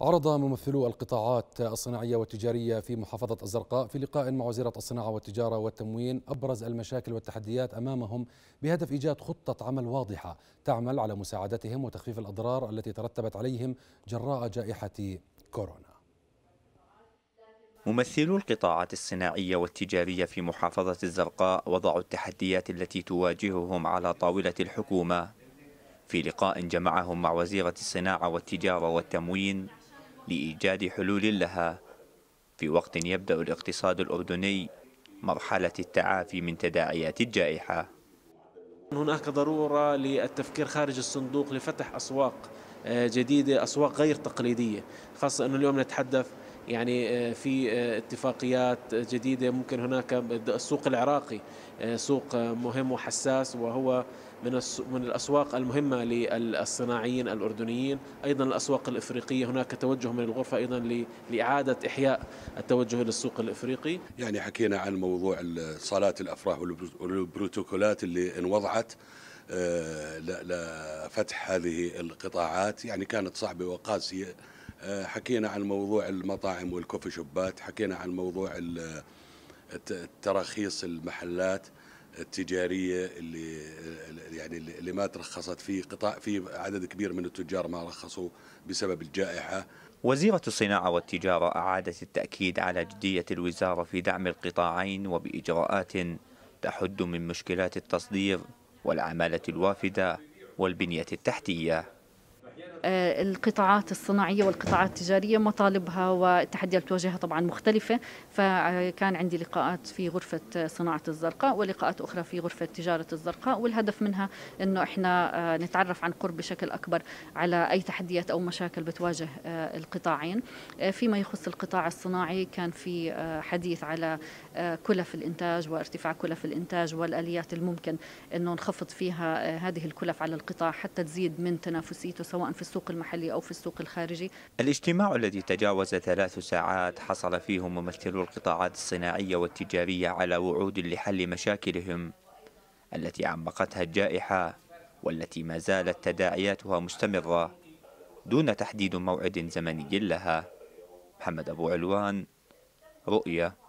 عرض ممثلو القطاعات الصناعية والتجارية في محافظة الزرقاء في لقاء مع وزيرة الصناعة والتجارة والتموين أبرز المشاكل والتحديات أمامهم بهدف إيجاد خطة عمل واضحة تعمل على مساعدتهم وتخفيف الأضرار التي ترتبت عليهم جراء جائحة كورونا ممثلو القطاعات الصناعية والتجارية في محافظة الزرقاء وضعوا التحديات التي تواجههم على طاولة الحكومة في لقاء جمعهم مع وزيرة الصناعة والتجارة والتموين لإيجاد حلول لها في وقت يبدأ الاقتصاد الأردني مرحلة التعافي من تداعيات الجائحة هناك ضرورة للتفكير خارج الصندوق لفتح أسواق آه، جديدة أسواق غير تقليدية خاصة أنه اليوم نتحدث يعني آه، في آه، اتفاقيات جديدة ممكن هناك السوق العراقي آه، سوق مهم وحساس وهو من من الاسواق المهمه للصناعيين الاردنيين، ايضا الاسواق الافريقيه هناك توجه من الغرفه ايضا لاعاده احياء التوجه للسوق الافريقي. يعني حكينا عن موضوع صالات الافراح والبروتوكولات اللي انوضعت لفتح هذه القطاعات، يعني كانت صعبه وقاسيه آه، حكينا عن موضوع المطاعم والكوفي شوبات حكينا عن موضوع آه، التراخيص المحلات التجاريه اللي آه، يعني اللي ما ترخصت في قطاع في عدد كبير من التجار ما رخصوا بسبب الجائحه وزيرة الصناعة والتجارة أعادت التأكيد على جدية الوزارة في دعم القطاعين وبإجراءات تحد من مشكلات التصدير والعمالة الوافدة والبنية التحتية آه، القطاعات الصناعيه والقطاعات التجاريه مطالبها والتحديات اللي تواجهها طبعا مختلفه فكان عندي لقاءات في غرفه صناعه الزرقاء ولقاءات اخرى في غرفه تجاره الزرقاء والهدف منها انه احنا آه، نتعرف عن قرب بشكل اكبر على اي تحديات او مشاكل بتواجه آه، القطاعين فيما يخص القطاع الصناعي كان في حديث على كلف الانتاج وارتفاع كلف الانتاج والاليات الممكن انه نخفض فيها هذه الكلف على القطاع حتى تزيد من تنافسيته سواء في السوق المحلي أو في السوق الخارجي الاجتماع الذي تجاوز ثلاث ساعات حصل فيه ممثلو القطاعات الصناعية والتجارية على وعود لحل مشاكلهم التي عمقتها الجائحة والتي ما زالت تداعياتها مستمرة دون تحديد موعد زمني لها محمد أبو علوان رؤية